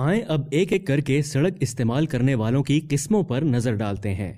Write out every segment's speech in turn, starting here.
आए अब एक एक करके सड़क इस्तेमाल करने वालों की किस्मों पर नजर डालते हैं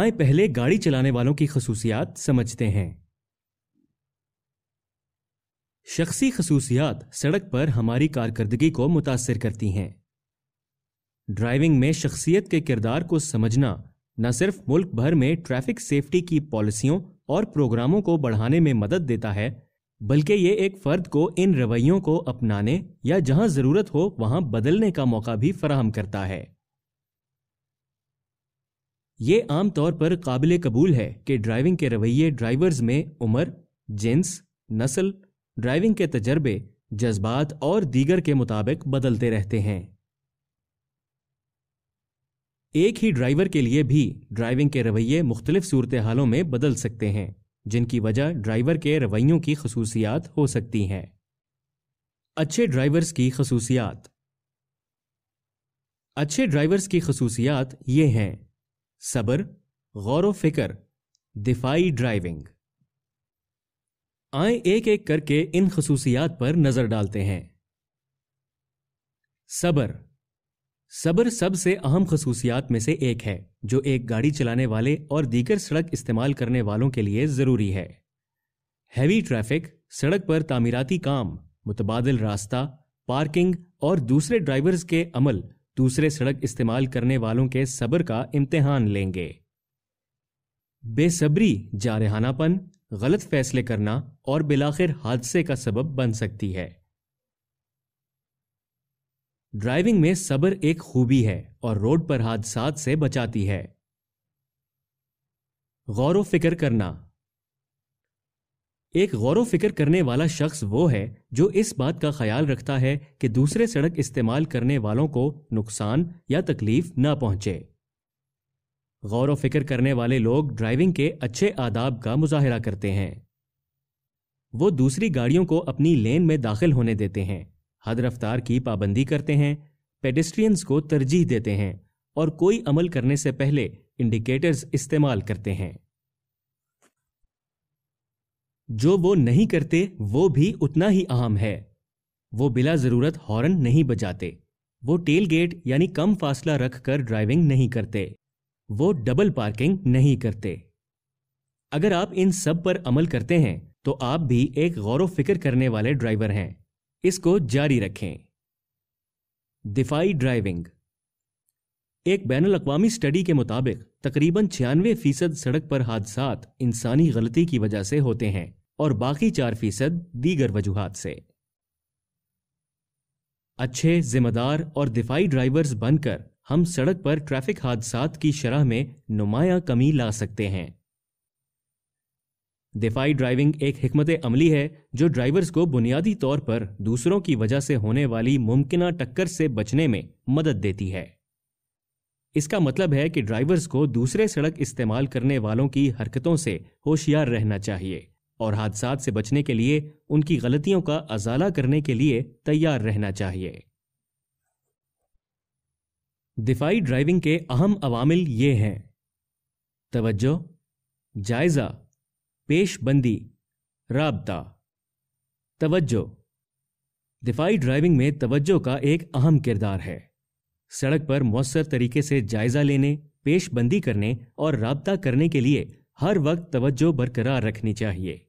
आए पहले गाड़ी चलाने वालों की खसूसियात समझते हैं शख्सी खसूसियात सड़क पर हमारी कारकर्दगी को मुतासर करती हैं ड्राइविंग में शख्सियत के किरदार को समझना न सिर्फ मुल्क भर में ट्रैफिक सेफ्टी की पॉलिसियों और प्रोग्रामों को बढ़ाने में मदद देता है बल्कि ये एक फर्द को इन रवैयों को अपनाने या जहां जरूरत हो वहां बदलने का मौका भी फराहम करता है ये आमतौर पर काबिल कबूल है कि ड्राइविंग के रवैये ड्राइवर्स में उम्र जिन्स नस्ल ड्राइविंग के तजर्बे जज्बात और दीगर के मुताबिक बदलते रहते हैं एक ही ड्राइवर के लिए भी ड्राइविंग के रवैये मुख्तलिफ सूरत हालों में बदल सकते हैं जिनकी वजह ड्राइवर के रवैयों की खसूसियात हो सकती हैं अच्छे ड्राइवर्स की खसूसियात अच्छे ड्राइवर्स की खसूसियात ये हैं सब्र गौर फिक्र दिफाई ड्राइविंग आए एक एक करके इन खसूसियात पर नजर डालते हैं सबर सबर सबसे अहम खसूसियात में से एक है जो एक गाड़ी चलाने वाले और दीगर सड़क इस्तेमाल करने वालों के लिए ज़रूरी है हैवी ट्रैफिक सड़क पर तामीराती काम मुतबादल रास्ता पार्किंग और दूसरे ड्राइवर्स के अमल दूसरे सड़क इस्तेमाल करने वालों के सब्र का इम्तहान लेंगे बेसब्री जारहानापन गलत फैसले करना और बिलाखिर हादसे का सबब बन सकती है ड्राइविंग में सब्र एक खूबी है और रोड पर हादसात से बचाती है गौर फिक्र करना एक गौर फिक्र करने वाला शख्स वो है जो इस बात का ख्याल रखता है कि दूसरे सड़क इस्तेमाल करने वालों को नुकसान या तकलीफ ना पहुंचे गौर फिक्र करने वाले लोग ड्राइविंग के अच्छे आदाब का मुजाहरा करते हैं वो दूसरी गाड़ियों को अपनी लेन में दाखिल होने देते हैं हद रफ्तार की पाबंदी करते हैं पेडेस्ट्रियंस को तरजीह देते हैं और कोई अमल करने से पहले इंडिकेटर्स इस्तेमाल करते हैं जो वो नहीं करते वो भी उतना ही अहम है वो बिला ज़रूरत हॉर्न नहीं बजाते वो टेल गेट यानी कम फासला रखकर ड्राइविंग नहीं करते वो डबल पार्किंग नहीं करते अगर आप इन सब पर अमल करते हैं तो आप भी एक गौरव फिक्र करने वाले ड्राइवर हैं इसको जारी रखें दिफाई ड्राइविंग एक बैन अवी स्टडी के मुताबिक तकरीबन छियानवे फीसद सड़क पर हादसा इंसानी गलती की वजह से होते हैं और बाकी चार फीसद दीगर वजूहत से अच्छे जिम्मेदार और दिफाई ड्राइवर्स बनकर हम सड़क पर ट्रैफिक हादसा की शरह में नुमाया कमी ला सकते हैं दिफाई ड्राइविंग एक हमत अमली है जो ड्राइवर्स को बुनियादी तौर पर दूसरों की वजह से होने वाली मुमकिन टक्कर से बचने में मदद देती है इसका मतलब है कि ड्राइवर्स को दूसरे सड़क इस्तेमाल करने वालों की हरकतों से होशियार रहना चाहिए और हादसा से बचने के लिए उनकी गलतियों का अजाला करने के लिए तैयार रहना चाहिए दिफाई ड्राइविंग के अहम अवामिल ये हैं तवज्जो जायजा पेशबंदी रबता तवज्जो दिफाई ड्राइविंग में तवज्जो का एक अहम किरदार है सड़क पर मौसर तरीके से जायजा लेने पेशबंदी करने और रबता करने के लिए हर वक्त तवज्जो बरकरार रखनी चाहिए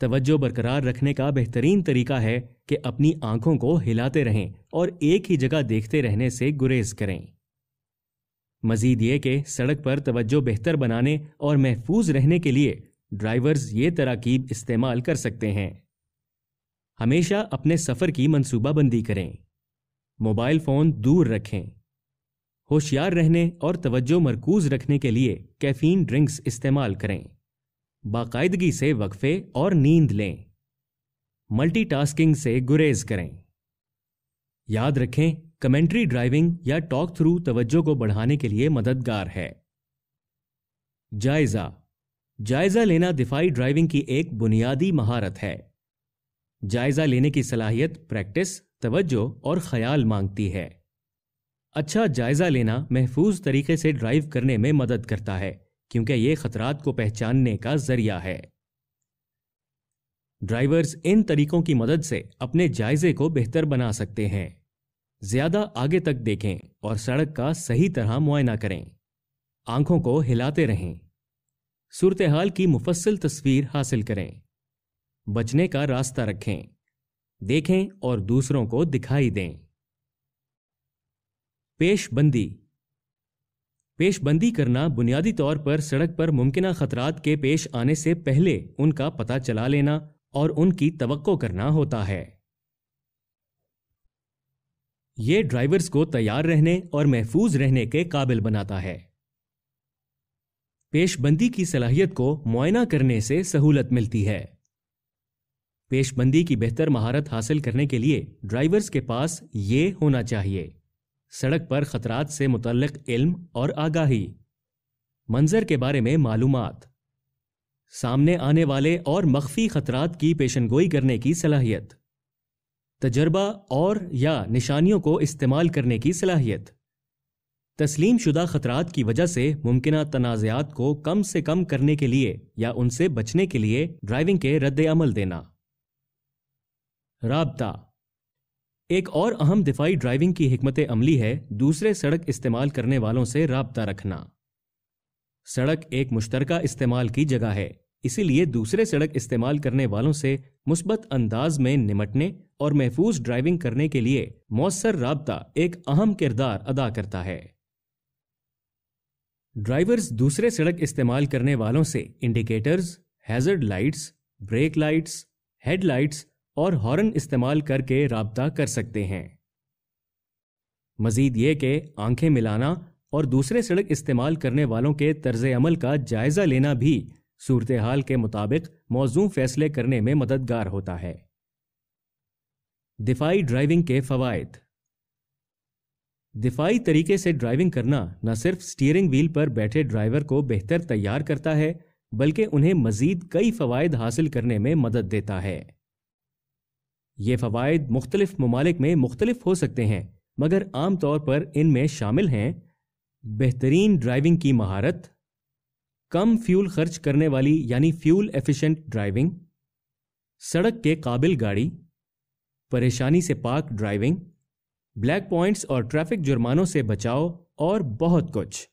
तवज्जो बरकरार रखने का बेहतरीन तरीका है कि अपनी आंखों को हिलाते रहें और एक ही जगह देखते रहने से गुरेज करें मजीद ये कि सड़क पर तवज्जो बेहतर बनाने और महफूज रहने के लिए ड्राइवर्स ये तरकीब इस्तेमाल कर सकते हैं हमेशा अपने सफ़र की मनसूबाबंदी करें मोबाइल फ़ोन दूर रखें होशियार रहने और तवज्जो मरकूज रखने के लिए कैफीन ड्रिंक्स इस्तेमाल करें बाकायदगी से वक्फे और नींद लें मल्टीटास्किंग से गुरेज करें याद रखें कमेंट्री ड्राइविंग या टॉक थ्रू तवज्जो को बढ़ाने के लिए मददगार है जायजा जायजा लेना दिफाई ड्राइविंग की एक बुनियादी महारत है जायजा लेने की सलाहियत प्रैक्टिस तवज्जो और ख्याल मांगती है अच्छा जायजा लेना महफूज तरीके से ड्राइव करने में मदद करता है क्योंकि यह खतरात को पहचानने का जरिया है ड्राइवर्स इन तरीकों की मदद से अपने जायजे को बेहतर बना सकते हैं ज्यादा आगे तक देखें और सड़क का सही तरह मुआयना करें आंखों को हिलाते रहें सूरत हाल की मुफसल तस्वीर हासिल करें बचने का रास्ता रखें देखें और दूसरों को दिखाई दें पेशबंदी पेशबंदी करना बुनियादी तौर पर सड़क पर मुमकिन खतरात के पेश आने से पहले उनका पता चला लेना और उनकी तवक्को करना होता है ये ड्राइवर्स को तैयार रहने और महफूज रहने के काबिल बनाता है पेशबंदी की सलाहियत को मुआयना करने से सहूलत मिलती है पेशबंदी की बेहतर महारत हासिल करने के लिए ड्राइवर्स के पास ये होना चाहिए सड़क पर खतरात से मुतल इल्म और आगाही मंजर के बारे में मालूम सामने आने वाले और मख्फी खतरात की पेशन गोई करने की सलाहियत तजर्बा और या निशानियों को इस्तेमाल करने की सलाहियत तस्लीम शुदा खतरात की वजह से मुमकिन तनाज़ात को कम से कम करने के लिए या उनसे बचने के लिए ड्राइविंग के रद्द अमल देना रबता एक और अहम दिफाई ड्राइविंग की हमत अमली है दूसरे सड़क इस्तेमाल करने वालों से रबता रखना सड़क एक मुश्तरका इस्तेमाल की जगह है इसीलिए दूसरे सड़क इस्तेमाल करने वालों से मुस्बत अंदाज में निमटने और महफूज ड्राइविंग करने के लिए मौसर रबता एक अहम किरदार अदा करता है ड्राइवर्स दूसरे सड़क इस्तेमाल करने वालों से indicators hazard lights brake lights headlights और हॉर्न इस्तेमाल करके रबता कर सकते हैं मजीद ये कि आंखें मिलाना और दूसरे सड़क इस्तेमाल करने वालों के तर्ज अमल का जायज़ा लेना भी सूरत हाल के मुताबिक मौजू फैसले करने में मददगार होता है दिफाई ड्राइविंग के फवायद दिफाई तरीके से ड्राइविंग करना न सिर्फ स्टीयरिंग व्हील पर बैठे ड्राइवर को बेहतर तैयार करता है बल्कि उन्हें मजीद कई फवायद हासिल करने में मदद देता है ये फवायद मुख्तलिफ ममालिक में मुख्तलिफ हो सकते हैं मगर आम तौर पर इनमें शामिल हैं बेहतरीन ड्राइविंग की महारत कम फ्यूल खर्च करने वाली यानी फ्यूल एफिशिएंट ड्राइविंग सड़क के काबिल गाड़ी परेशानी से पाक ड्राइविंग ब्लैक पॉइंट्स और ट्रैफिक जुर्मानों से बचाव और बहुत कुछ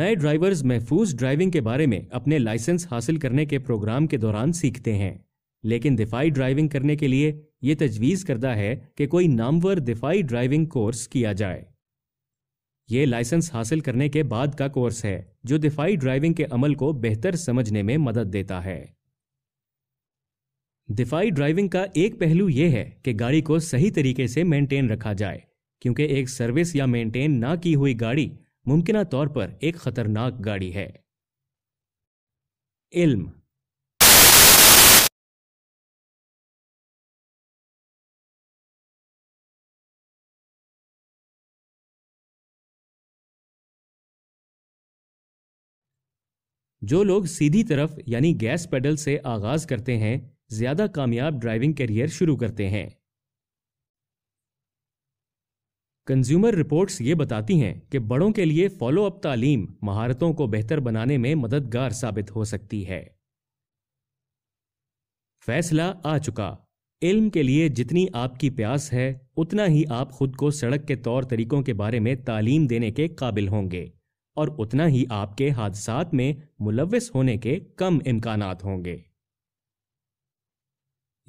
नए ड्राइवर्स महफूज ड्राइविंग के बारे में अपने लाइसेंस हासिल करने के प्रोग्राम के दौरान सीखते हैं लेकिन दिफाई ड्राइविंग करने के लिए यह तजवीज़ करता है कि कोई नामवर दिफाई ड्राइविंग कोर्स किया जाए ये लाइसेंस हासिल करने के बाद का कोर्स है जो दिफाई ड्राइविंग के अमल को बेहतर समझने में मदद देता है दिफाई ड्राइविंग का एक पहलू यह है कि गाड़ी को सही तरीके से मेंटेन रखा जाए क्योंकि एक सर्विस या मेंटेन ना की हुई गाड़ी मुमकिन तौर पर एक खतरनाक गाड़ी है इल्म जो लोग सीधी तरफ यानी गैस पेडल से आगाज करते हैं ज्यादा कामयाब ड्राइविंग करियर शुरू करते हैं कंज्यूमर रिपोर्ट्स ये बताती हैं कि बड़ों के लिए फॉलो अप तालीम महारतों को बेहतर बनाने में मददगार साबित हो सकती है फैसला आ चुका इल्म के लिए जितनी आपकी प्यास है उतना ही आप खुद को सड़क के तौर तरीकों के बारे में तालीम देने के काबिल होंगे और उतना ही आपके हादसात में मुलविस होने के कम इम्कान होंगे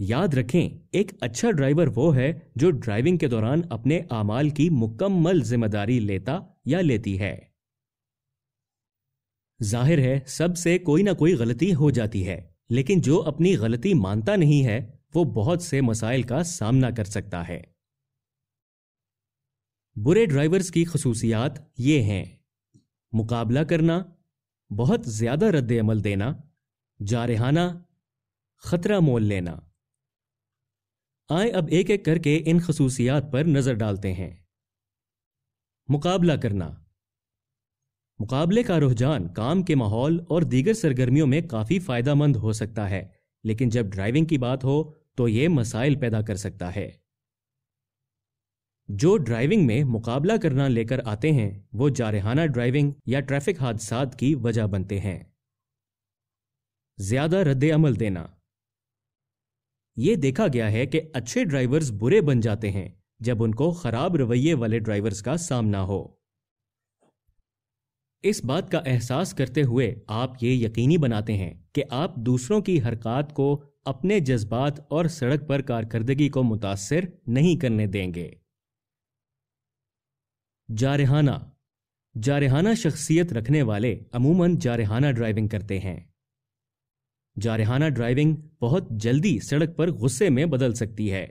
याद रखें एक अच्छा ड्राइवर वो है जो ड्राइविंग के दौरान अपने आमाल की मुकम्मल जिम्मेदारी लेता या लेती है जाहिर है सबसे कोई ना कोई गलती हो जाती है लेकिन जो अपनी गलती मानता नहीं है वो बहुत से मसाइल का सामना कर सकता है बुरे ड्राइवर्स की खसूसियात ये हैं मुकाबला करना बहुत ज़्यादा रद्द अमल देना जारहाना ख़तरा मोल लेना आए अब एक एक करके इन खसूसियात पर नज़र डालते हैं मुकाबला करना मुकाबले का रुझान काम के माहौल और दीगर सरगर्मियों में काफ़ी फ़ायदा मंद हो सकता है लेकिन जब ड्राइविंग की बात हो तो यह मसाइल पैदा कर सकता है जो ड्राइविंग में मुकाबला करना लेकर आते हैं वो जारहाना ड्राइविंग या ट्रैफिक हादसा की वजह बनते हैं ज्यादा रद्द अमल देना ये देखा गया है कि अच्छे ड्राइवर्स बुरे बन जाते हैं जब उनको खराब रवैये वाले ड्राइवर्स का सामना हो इस बात का एहसास करते हुए आप ये यकीनी बनाते हैं कि आप दूसरों की हरकत को अपने जज्बात और सड़क पर कारकर्दगी को मुतासर नहीं करने देंगे जारहाना जारहाना शख्सियत रखने वाले अमूमन जारहाना ड्राइविंग करते हैं जारहाना ड्राइविंग बहुत जल्दी सड़क पर गुस्से में बदल सकती है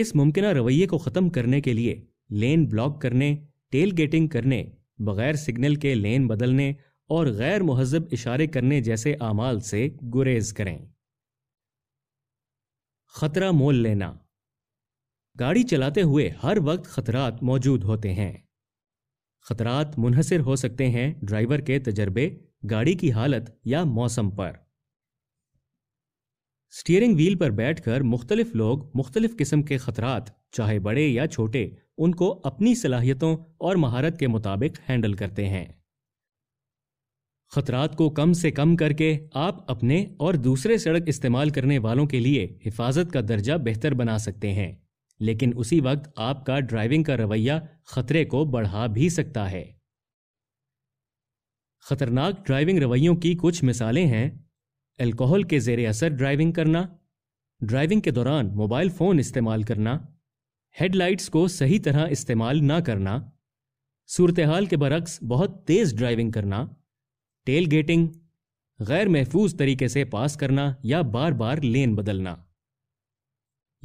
इस मुमकिन रवैये को ख़त्म करने के लिए लेन ब्लॉक करने टेल गेटिंग करने बगैर सिग्नल के लेन बदलने और गैर महजब इशारे करने जैसे अमाल से गुरेज करें खतरा मोल लेना गाड़ी चलाते हुए हर वक्त खतरात मौजूद होते हैं खतरात मुनहसर हो सकते हैं ड्राइवर के तजर्बे गाड़ी की हालत या मौसम पर स्टीयरिंग व्हील पर बैठकर मुख्तलिफ लोग मुख्तलिफ किस्म के खतरात चाहे बड़े या छोटे उनको अपनी सलाहियतों और महारत के मुताबिक हैंडल करते हैं खतरात को कम से कम करके आप अपने और दूसरे सड़क इस्तेमाल करने वालों के लिए हिफाजत का दर्जा बेहतर बना सकते हैं लेकिन उसी वक्त आपका ड्राइविंग का रवैया खतरे को बढ़ा भी सकता है खतरनाक ड्राइविंग रवैयों की कुछ मिसालें हैं अल्कोहल के जेर असर ड्राइविंग करना ड्राइविंग के दौरान मोबाइल फ़ोन इस्तेमाल करना हेडलाइट्स को सही तरह इस्तेमाल ना करना सूरत हाल के बरक्स बहुत तेज़ ड्राइविंग करना टेल गेटिंग गैर महफूज तरीके से पास करना या बार बार लेन बदलना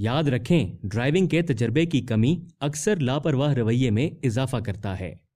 याद रखें ड्राइविंग के तजर्बे की कमी अक्सर लापरवाह रवैये में इजाफा करता है